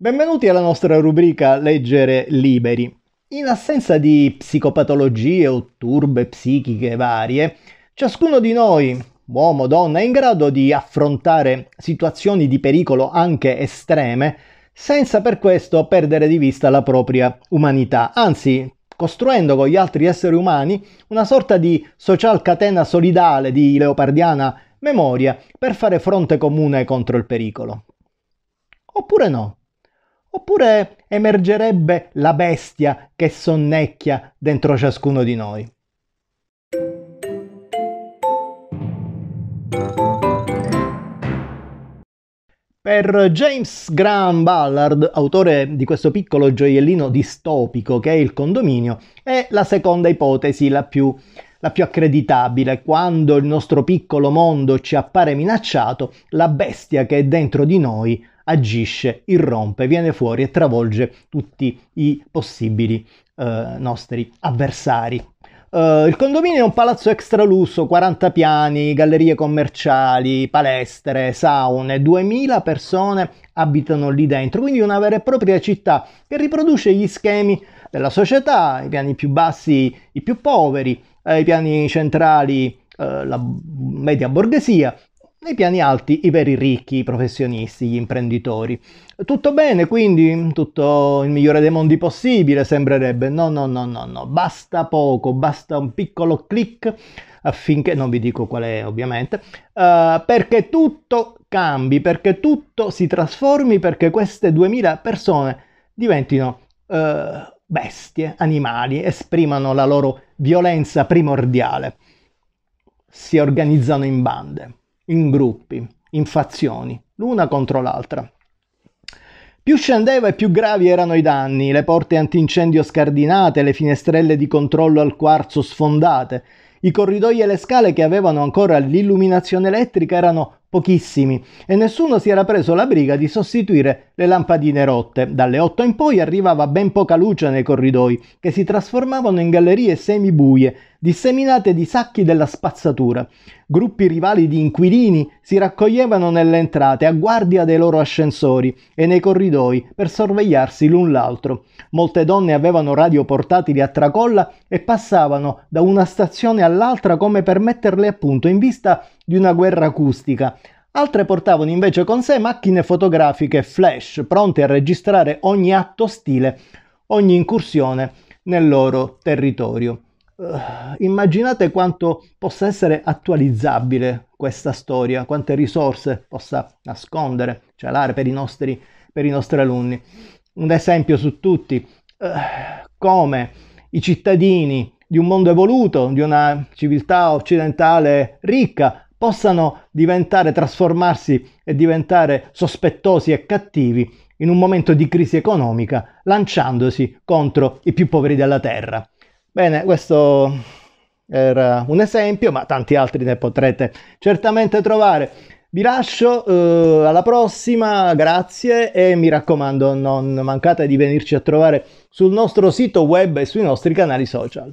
Benvenuti alla nostra rubrica Leggere liberi. In assenza di psicopatologie o turbe psichiche varie, ciascuno di noi, uomo o donna, è in grado di affrontare situazioni di pericolo anche estreme, senza per questo perdere di vista la propria umanità, anzi costruendo con gli altri esseri umani una sorta di social catena solidale di leopardiana memoria per fare fronte comune contro il pericolo. Oppure no? oppure emergerebbe la bestia che sonnecchia dentro ciascuno di noi. Per James Graham Ballard, autore di questo piccolo gioiellino distopico che è il condominio, è la seconda ipotesi la più la più accreditabile. Quando il nostro piccolo mondo ci appare minacciato, la bestia che è dentro di noi agisce, irrompe, viene fuori e travolge tutti i possibili eh, nostri avversari. Uh, il condominio è un palazzo extra lusso, 40 piani, gallerie commerciali, palestre, saune, 2000 persone abitano lì dentro, quindi una vera e propria città che riproduce gli schemi della società, i piani più bassi, i più poveri, ai piani centrali eh, la media borghesia, nei piani alti i veri ricchi, i professionisti, gli imprenditori. Tutto bene, quindi tutto il migliore dei mondi possibile sembrerebbe. No, no, no, no, no, basta poco, basta un piccolo clic affinché, non vi dico qual è ovviamente, uh, perché tutto cambi, perché tutto si trasformi, perché queste 2000 persone diventino uh, bestie, animali, esprimano la loro violenza primordiale. Si organizzano in bande, in gruppi, in fazioni, l'una contro l'altra. Più scendeva e più gravi erano i danni, le porte antincendio scardinate, le finestrelle di controllo al quarzo sfondate, i corridoi e le scale che avevano ancora l'illuminazione elettrica erano pochissimi e nessuno si era preso la briga di sostituire le lampadine rotte. Dalle 8 in poi arrivava ben poca luce nei corridoi, che si trasformavano in gallerie semibuie, disseminate di sacchi della spazzatura. Gruppi rivali di inquilini si raccoglievano nelle entrate a guardia dei loro ascensori e nei corridoi per sorvegliarsi l'un l'altro. Molte donne avevano radio portatili a tracolla e passavano da una stazione all'altra come per metterle a punto in vista di una guerra acustica. Altre portavano invece con sé macchine fotografiche flash, pronte a registrare ogni atto ostile, ogni incursione nel loro territorio. Uh, immaginate quanto possa essere attualizzabile questa storia, quante risorse possa nascondere, celare per i nostri, per i nostri alunni. Un esempio su tutti, uh, come i cittadini di un mondo evoluto, di una civiltà occidentale ricca, possano diventare, trasformarsi e diventare sospettosi e cattivi in un momento di crisi economica, lanciandosi contro i più poveri della terra. Bene, questo era un esempio, ma tanti altri ne potrete certamente trovare. Vi lascio, eh, alla prossima, grazie e mi raccomando non mancate di venirci a trovare sul nostro sito web e sui nostri canali social.